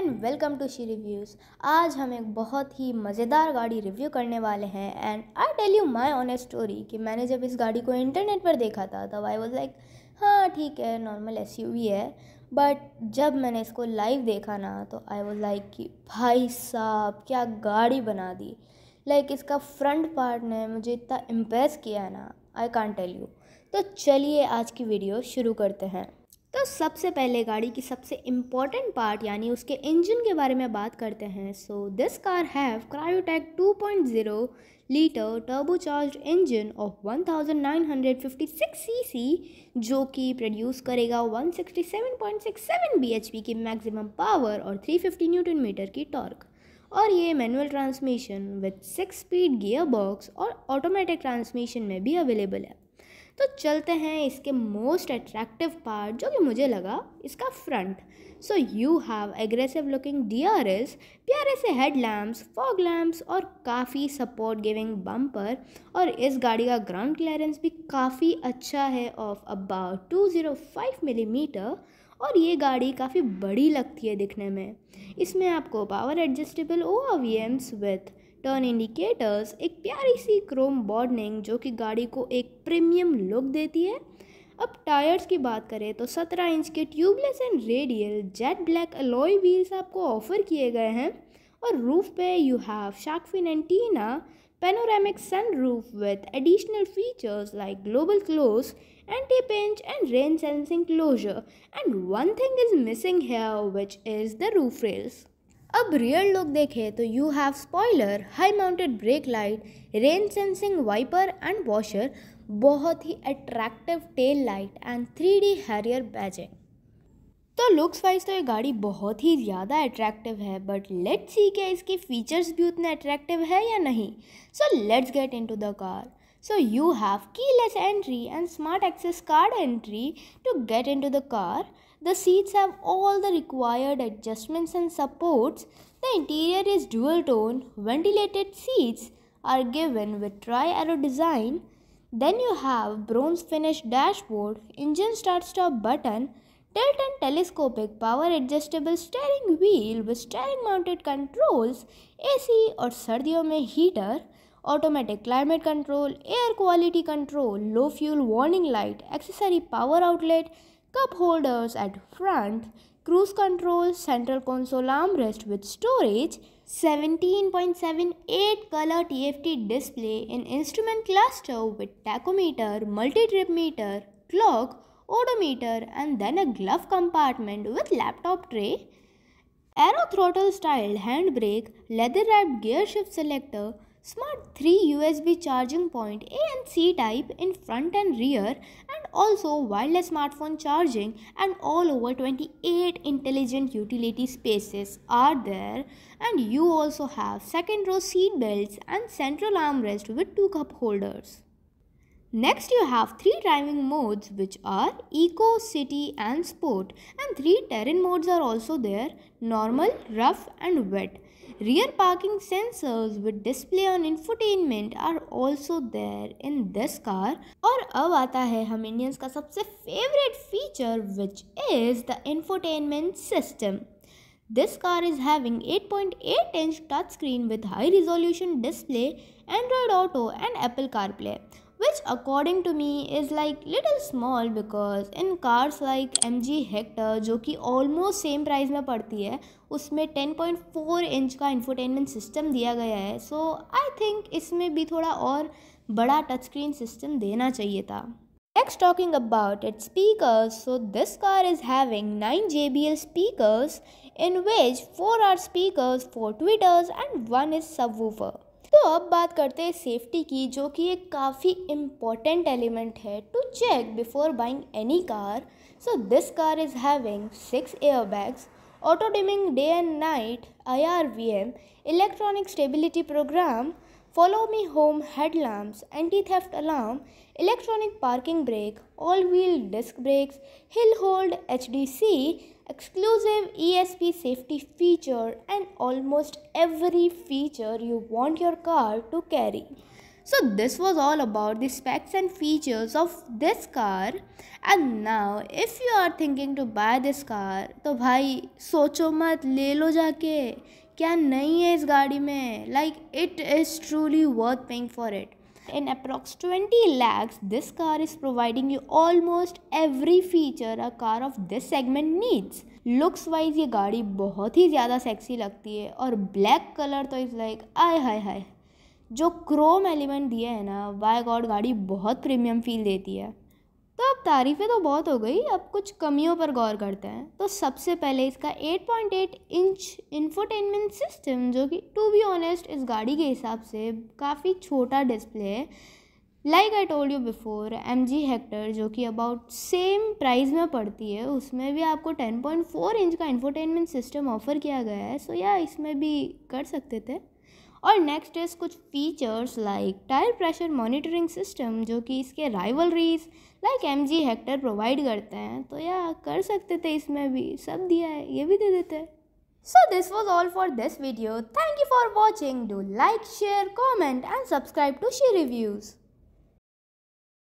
And welcome to she reviews आज हम एक बहुत ही मज़ेदार गाड़ी रिव्यू करने वाले हैं and I tell you my honest story कि मैंने जब इस गाड़ी को इंटरनेट पर देखा था तब आई वॉज लाइक हाँ ठीक है नॉर्मल एस है बट जब मैंने इसको लाइव देखा ना तो आई वॉज लाइक कि भाई साहब क्या गाड़ी बना दी लाइक like, इसका फ्रंट पार्ट ने मुझे इतना इम्प्रेस किया है ना आई कान टेल यू तो चलिए आज की वीडियो शुरू करते हैं तो सबसे पहले गाड़ी की सबसे इम्पॉर्टेंट पार्ट यानी उसके इंजन के बारे में बात करते हैं so this car have Kryotec 2.0 litre turbocharge engine of 1956 CC जो कि प्रोड्यूस करेगा 167.67 बीएचपी की मैक्सिमम पावर और 350 न्यूटन मीटर की टॉर्क और ये manual transmission with six speed gear box और ऑटोमेटिक ट्रांसमिशन में भी अवेलेबल है तो चलते हैं इसके मोस्ट अट्रैक्टिव पार्ट जो कि मुझे लगा इसका front so you have aggressive looking डियर इज प्यारे से हेड लैम्प्स फॉग लैम्प्स और काफ़ी सपोर्ट गिविंग बम्पर और इस गाड़ी का ग्राउंड क्लियरेंस भी काफ़ी अच्छा है ऑफ अबाउट फाइव मिलीमीटर और ये गाड़ी काफ़ी बड़ी लगती है दिखने में इसमें आपको power adjustable O V Ms with turn indicators एक प्यारी सी क्रोम बॉर्डनिंग जो कि गाड़ी को एक प्रीमियम लुक देती है अब टायर्स की बात करें तो 17 इंच के tubeless and radial jet black alloy wheels आपको ऑफर किए गए हैं और रूफ़ पे you have sharkfin antenna panoramic sun roof with additional features like global close anti pinch and rain sensing closer and one thing is missing here which is the roof rails अब rear look देखें तो you have spoiler high mounted brake light rain sensing wiper and washer बहुत ही attractive tail light and three D Harrier badging तो looks wise तो ये गाड़ी बहुत ही ज़्यादा अट्रैक्टिव है बट लेट्स सी क्या इसके फीचर्स भी उतने अट्रैक्टिव है या नहीं so let's get in to the car so have key have entry and smart access card entry to get in to the car The seats have all the required adjustments and supports. The interior is dual tone. Ventilated seats are given with tri arrow design. Then you have bronze finished dashboard, engine start stop button, tilt and telescopic power adjustable steering wheel with steering mounted controls, AC or सर्दियों में heater, automatic climate control, air quality control, low fuel warning light, accessory power outlet, cup holders at front, cruise control, central console armrest with storage, 17.78 color TFT display in instrument cluster with tachometer, multi-trip meter, clock, odometer and then a glove compartment with laptop tray, aero throttle styled handbrake, leather wrapped gearshift selector, Smart 3 USB charging point A and C type in front and rear and also wireless smartphone charging and all over 28 intelligent utility spaces are there and you also have second row seat belts and central armrest with two cup holders. Next you have three driving modes which are eco, city and sport and three terrain modes are also there normal, rough and wet. Rear parking sensors with display on infotainment are also there in this car Or अब आता है हम Indians का favourite feature, which is the infotainment system. This car is having 8.8 inch touchscreen with high resolution display, Android Auto and Apple CarPlay. which according to me is like little small because in cars like MG Hector जो कि almost same price में पड़ती है उसमें 10.4 inch का infotainment system दिया गया है सो आई थिंक इसमें भी थोड़ा और बड़ा टच स्क्रीन सिस्टम देना चाहिए था Next talking about its speakers, so this car is having 9 JBL speakers in which 4 are speakers, 4 tweeters and 1 is subwoofer. तो अब बात करते हैं सेफ्टी की जो कि एक काफ़ी इम्पॉर्टेंट एलिमेंट है to check before buying any car so this car is having six air bags auto dimming day and night I R V M electronic stability program follow me home headlamps, anti-theft alarm, electronic parking brake, all-wheel disc brakes, hill hold HDC, exclusive ESP safety feature and almost every feature you want your car to carry. So this was all about the specs and features of this car and now if you are thinking to buy this car तो भाई सोचो मत ले लो क्या नहीं है इस गाड़ी में like it is truly worth paying for it in approx twenty lakhs this car is providing you almost every feature a car of this segment needs looks wise ये गाड़ी बहुत ही ज़्यादा सेक्सी लगती है और ब्लैक कलर तो इज़ लाइक आय हाय हाय जो क्रोम एलिमेंट दिए है ना वाई गॉड गाड़ी बहुत प्रीमियम फील देती है तारीफ़ें तो बहुत हो गई अब कुछ कमियों पर गौर करते हैं तो सबसे पहले इसका 8.8 इंच इन्फोटेनमेंट सिस्टम जो कि टू बी ऑनेस्ट इस गाड़ी के हिसाब से काफ़ी छोटा डिस्प्ले है like I told you before M G Hector जो कि अबाउट सेम प्राइस में पड़ती है उसमें भी आपको 10.4 इंच का इन्फोटेनमेंट सिस्टम ऑफ़र किया गया है सो so, या yeah, इसमें भी कर सकते थे और नेक्स्ट इज़ कुछ features like tyre pressure monitoring system जो कि इसके rivalries like M G Hector provide करते हैं तो या कर सकते थे इसमें भी सब दिया है ये भी दे देते हैं so this was all for this video thank you for watching do like share comment and subscribe to she reviews